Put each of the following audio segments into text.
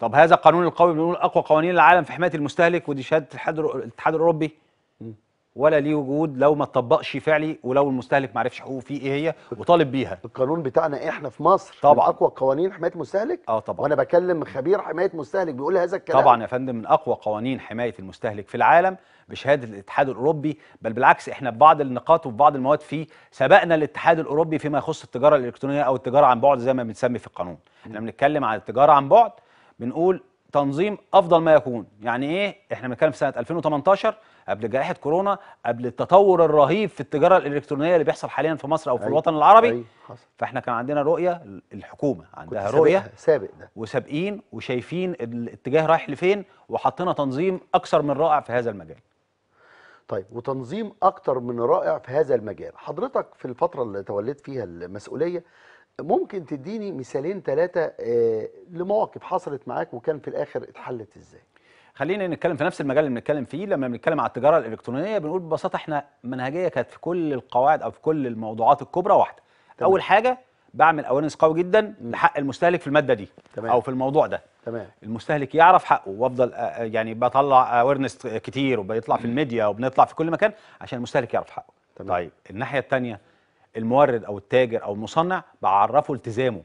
طب هذا القانون القوي بنقول اقوى قوانين العالم في حمايه المستهلك ودي شهاده الاتحاد الاوروبي ولا ليه وجود لو ما اتطبقش فعلي ولو المستهلك ما عرفش حقوقه فيه ايه هي وطالب بيها القانون بتاعنا احنا في مصر طبعا من اقوى قوانين حمايه المستهلك اه طبعا وانا بكلم خبير حمايه مستهلك بيقول هذا الكلام طبعا يا فندم من اقوى قوانين حمايه المستهلك في العالم بشهاده الاتحاد الاوروبي بل بالعكس احنا ببعض النقاط وفي بعض المواد فيه سبقنا الاتحاد الاوروبي فيما يخص التجاره الالكترونيه او التجاره عن بعد زي ما بنسمي في القانون احنا بنتكلم عن التجاره عن بعد بنقول تنظيم افضل ما يكون يعني ايه احنا بنتكلم في سنه 2018 قبل جائحه كورونا قبل التطور الرهيب في التجاره الالكترونيه اللي بيحصل حاليا في مصر او في أي الوطن العربي أي فاحنا كان عندنا رؤيه الحكومه عندها رؤيه سابق ده وسابقين وشايفين الاتجاه رايح لفين وحطينا تنظيم اكثر من رائع في هذا المجال طيب وتنظيم اكتر من رائع في هذا المجال حضرتك في الفتره اللي توليت فيها المسؤوليه ممكن تديني مثالين ثلاثه آه، لمواقف حصلت معاك وكان في الاخر اتحلت ازاي خلينا نتكلم في نفس المجال اللي بنتكلم فيه لما بنتكلم على التجاره الالكترونيه بنقول ببساطه احنا منهجيه كانت في كل القواعد او في كل الموضوعات الكبرى واحده اول حاجه بعمل اويرنس قوي جدا لحق المستهلك في الماده دي تمام. او في الموضوع ده تمام المستهلك يعرف حقه وافضل آه، آه، يعني بطلع اويرنس كتير وبيطلع في الميديا وبنطلع في كل مكان عشان المستهلك يعرف حقه تمام. طيب الناحيه الثانيه المورد او التاجر او المصنع بعرفه التزامه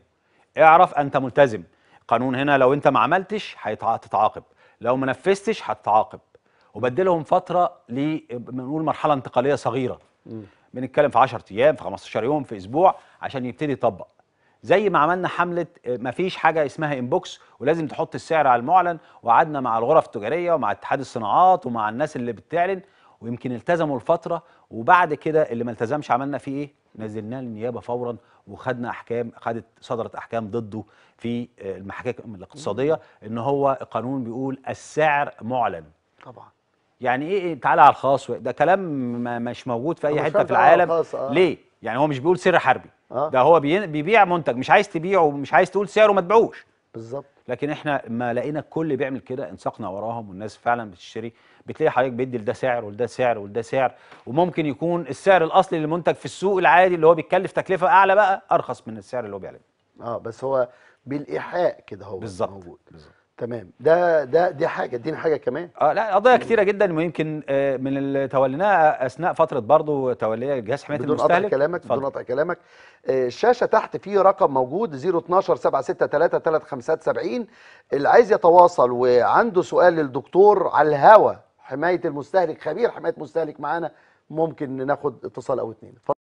اعرف انت ملتزم قانون هنا لو انت ما عملتش هتتعاقب لو ما نفذتش هتتعاقب وبدلهم فتره ل بنقول مرحله انتقاليه صغيره م. بنتكلم في 10 ايام في 15 يوم في اسبوع عشان يبتدي يطبق زي ما عملنا حمله مفيش حاجه اسمها انبوكس ولازم تحط السعر على المعلن وقعدنا مع الغرف التجاريه ومع اتحاد الصناعات ومع الناس اللي بتعلن ويمكن التزموا الفتره وبعد كده اللي ما التزمش عملنا فيه ايه نزلناه للنيابه فورا وخدنا احكام خدت صدرت احكام ضده في آه، المحاكم الاقتصاديه ان هو القانون بيقول السعر معلن طبعا يعني إيه،, ايه تعالى على الخاص ده كلام مش موجود في اي حته في العالم آه. ليه يعني هو مش بيقول سر حربي آه. ده هو بيبيع منتج مش عايز تبيعه ومش عايز تقول سعره ما تبيعوش بالظبط لكن احنا ما لقينا الكل بيعمل كده انساقنا وراهم والناس فعلا بتشتري بتلاقي حضرتك بيدي لده سعر ولده سعر ولده سعر وممكن يكون السعر الاصلي للمنتج في السوق العادي اللي هو بيتكلف تكلفه اعلى بقى ارخص من السعر اللي هو بيعلنه اه بس هو بالايحاء كده هو بالظبط بالظبط تمام ده ده دي حاجه اديني حاجه كمان اه لا قضايا كتيره جدا ويمكن آه من اللي توليناها اثناء فتره برضه تولي جهاز حمايه المستهلك بدون قطع كلامك فضل. بدون قطع كلامك الشاشه تحت في رقم موجود 012 763 اللي عايز يتواصل وعنده سؤال للدكتور على الهوا حمايه المستهلك خبير حمايه المستهلك معانا ممكن ناخد اتصال او اتنين